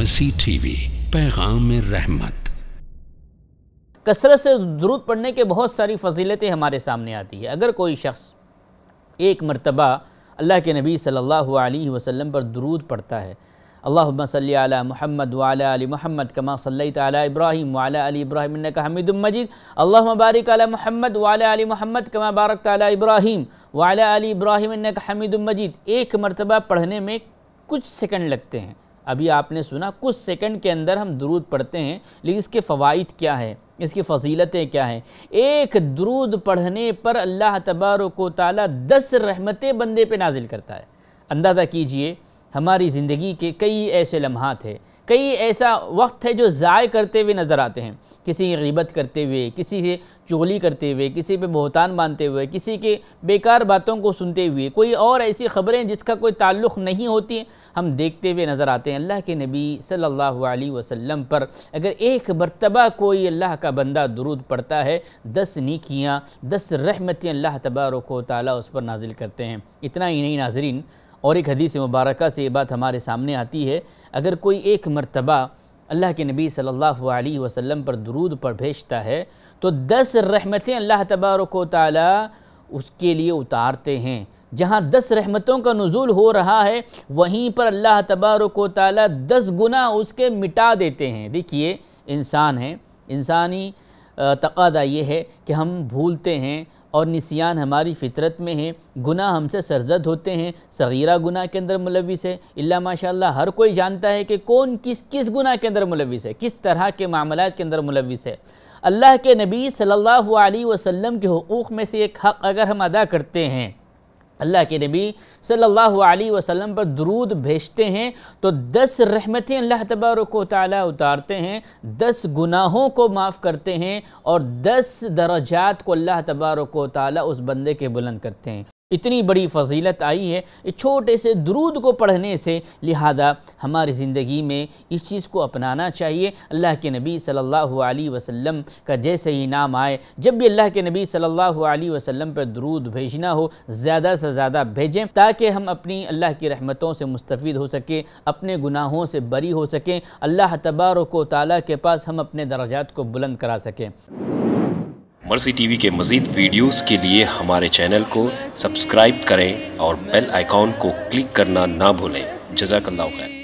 मसी T V पैगाम रहमत कसरत से दरूद पढ़ने के बहुत सारी फजीलतें हमारे सामने आती है अगर कोई शख्स एक मरतबा अल्लाह के नबी सल्लल्लाहु अलैहि वसल्लम पर दरूद पढ़ता है अल्लाम सल महमद वाला अली महमद कमा सल्लैत अला इब्राहिम वाला अली इब्राहिम का हमीदुम मजीद अल्लाह मुबारक अली महमद वाला अली महमद कमा बारक अला इब्राहिम वाला अली इब्राहिम का हमीदुम मजीद एक मरतबा पढ़ने में कुछ सेकंड लगते हैं अभी आपने सुना कुछ सेकंड के अंदर हम दरूद पढ़ते हैं लेकिन इसके फ़वाद क्या है इसकी फजीलतें क्या हैं एक दरूद पढ़ने पर अल्लाह तबारक ताली दस रहमतें बंदे पे नाजिल करता है अंदाज़ा कीजिए हमारी ज़िंदगी के कई ऐसे लम्हात है कई ऐसा वक्त है जो ज़ाय करते हुए नज़र आते हैं किसी की गबत करते हुए किसी से चोली करते हुए किसी पे बहुतान बांधते हुए किसी के बेकार बातों को सुनते हुए कोई और ऐसी ख़बरें जिसका कोई ताल्लुक़ नहीं होती हम देखते हुए नज़र आते हैं अल्लाह के नबी सल्लल्लाहु अलैहि वसल्लम पर अगर एक मरतबा कोई अल्लाह का बंदा दुरुद पड़ता है दस निकियाँ दस रहमतें अल्लाह तबारक ताली उस पर नाजिल करते हैं इतना ही नहीं नाजरीन और एक हदीस मुबारक से ये बात हमारे सामने आती है अगर कोई एक मरतबा अल्लाह के नबी सल्लल्लाहु अलैहि वसल्लम पर दरूद पर भेजता है तो दस रहमतें अल्लाह तबारक ताली उसके लिए उतारते हैं जहाँ दस रहमतों का नज़ुल हो रहा है वहीं पर अल्लाह तबारक ताली दस गुना उसके मिटा देते हैं देखिए इंसान है इंसानी तकादा ये है कि हम भूलते हैं और निसियान हमारी फितरत में है गुना हमसे सरजद होते हैं सगीरा गुना के अंदर मुलविस है इल्ला माशाल्लाह हर कोई जानता है कि कौन किस किस गुना के अंदर मुलविस है किस तरह के मामला के अंदर मुलविस है अल्लाह के नबी सल्लल्लाहु अलैहि वसल्लम के हकूक़ में से एक हक़ अगर हम अदा करते हैं अल्लाह के नबी सल्लल्लाहु अलैहि वसल्लम पर दरूद भेजते हैं तो दस रहमतें अल्लाह तबारक ताली उतारते हैं दस गुनाहों को माफ़ करते हैं और दस दर्जात को अल्लाह तबारक ताली उस बंदे के बुलंद करते हैं इतनी बड़ी फजीलत आई है इस छोटे से दरूद को पढ़ने से लिहाजा हमारी ज़िंदगी में इस चीज़ को अपनाना चाहिए अल्लाह के नबी सल्लल्लाहु अलैहि वसल्लम का जैसे ही नाम आए जब भी अल्लाह के नबी सल्लल्लाहु अलैहि वसल्लम पर दरूद भेजना हो ज़्यादा से ज़्यादा भेजें ताकि हम अपनी अल्लाह की रहमतों से मुस्तफ़ हो सकें अपने गुनाहों से बरी हो सकें अल्लाह तबारक ताली के पास हम अपने दर्जात को बुलंद करा सकें मर्सी टीवी के मज़ीद वीडियोस के लिए हमारे चैनल को सब्सक्राइब करें और बेल आइकॉन को क्लिक करना ना भूलें जजाकल्ला खैर